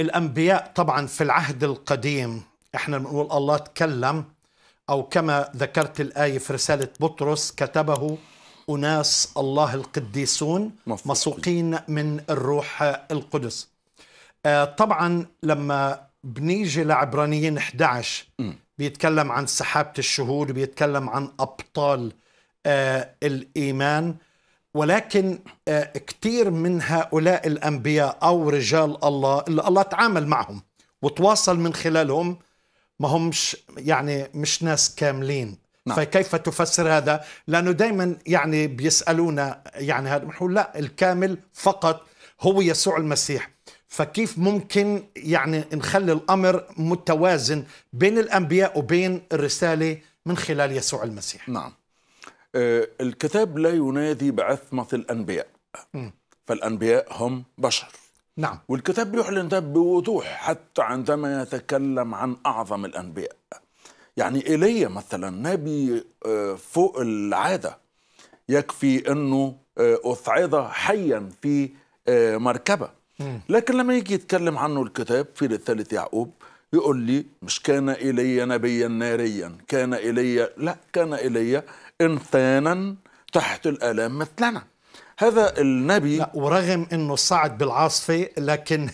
الأنبياء طبعا في العهد القديم احنا بنقول الله تكلم أو كما ذكرت الآية في رسالة بطرس كتبه أناس الله القديسون مسوقين من الروح القدس آه، طبعا لما بنيجي لعبرانيين 11 بيتكلم عن سحابة الشهود بيتكلم عن أبطال آه، الإيمان ولكن آه، كثير من هؤلاء الأنبياء أو رجال الله اللي الله تعامل معهم وتواصل من خلالهم ما همش يعني مش ناس كاملين نعم. فكيف تفسر هذا لأنه دايما يعني بيسألونا يعني هذا بنقول لا الكامل فقط هو يسوع المسيح فكيف ممكن يعني نخلي الأمر متوازن بين الأنبياء وبين الرسالة من خلال يسوع المسيح نعم آه، الكتاب لا ينادي بعثمة الأنبياء فالأنبياء هم بشر نعم والكتاب بيعلن ده بوضوح حتى عندما يتكلم عن أعظم الأنبياء يعني إيليا مثلا نبي آه، فوق العادة يكفي أنه أثعد آه، حيا في مركبة لكن لما يجي يتكلم عنه الكتاب في رسالة يعقوب يقول لي مش كان إلي نبيا ناريا كان إلي لا كان إلي إنسانا تحت الآلام مثلنا هذا النبي لا ورغم أنه صعد بالعاصفة لكن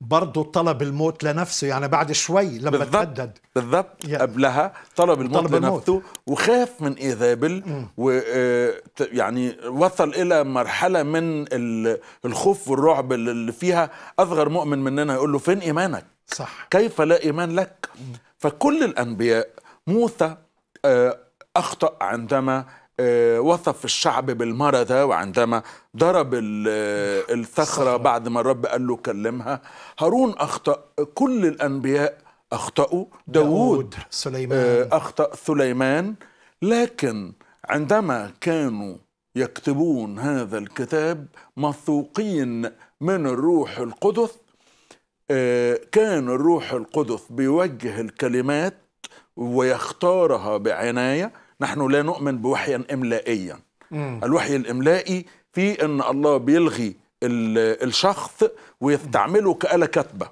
برضه طلب الموت لنفسه يعني بعد شوي لما بالضبط تهدد بالضبط يعني قبلها طلب الموت طلب لنفسه الموت. وخاف من ايزابل ويعني آه، وصل الى مرحله من الخوف والرعب اللي فيها اصغر مؤمن مننا يقول له فين ايمانك صح كيف لا ايمان لك فكل الانبياء موسى آه، أخطأ عندما آه، وصف الشعب بالمرضى وعندما ضرب الصخرة آه، بعد ما الرب قال له كلمها هارون أخطأ كل الأنبياء أخطأوا داود سليمان آه، أخطأ سليمان لكن عندما كانوا يكتبون هذا الكتاب مثوقين من الروح القدس كان الروح القدس بيوجه الكلمات ويختارها بعنايه نحن لا نؤمن بوحيا إملائيا مم. الوحي الإملائي في أن الله بيلغي الشخص ويستعمله كآلة كاتبة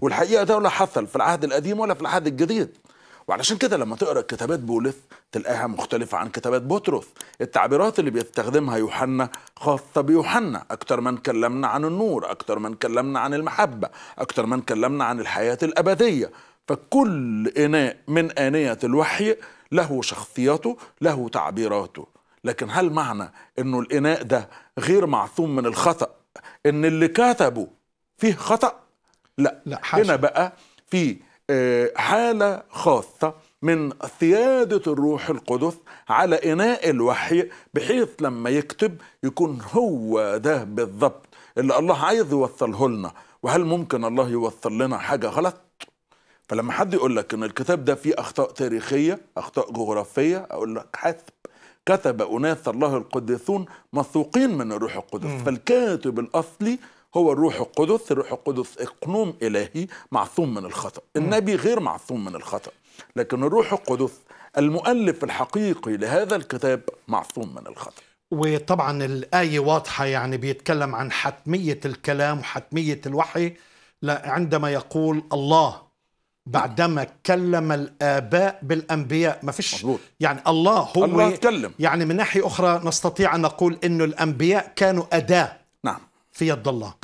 والحقيقة ده ولا حصل في العهد القديم ولا في العهد الجديد وعلشان كده لما تقرا كتابات بولس تلاقيها مختلفه عن كتابات بطرس التعبيرات اللي بيستخدمها يوحنا خاصه بيوحنا اكتر من كلمنا عن النور اكتر من كلمنا عن المحبه اكتر من كلمنا عن الحياه الابديه فكل اناء من انيه الوحي له شخصيته له تعبيراته لكن هل معنى انه الاناء ده غير معصوم من الخطا ان اللي كتبه فيه خطا لا, لا هنا بقى في آه، حاله خاصه من سيادة الروح القدس على إناء الوحي بحيث لما يكتب يكون هو ده بالضبط اللي الله عايز يوصله لنا وهل ممكن الله يوصل لنا حاجة غلط؟ فلما حد يقول لك ان الكتاب ده فيه اخطاء تاريخيه اخطاء جغرافيه اقول لك حسب كتب اناس الله القديسون موثوقين من الروح القدس م. فالكاتب الاصلي هو الروح القدس الروح القدس اقنوم الهي معصوم من الخطا النبي غير معصوم من الخطا لكن الروح القدس المؤلف الحقيقي لهذا الكتاب معصوم من الخطأ وطبعا الآية واضحة يعني بيتكلم عن حتمية الكلام وحتمية الوحي عندما يقول الله بعدما كلم الآباء بالأنبياء ما فيش يعني الله هو الله يعني من ناحية أخرى نستطيع أن نقول أن الأنبياء كانوا أداة نعم في يد الله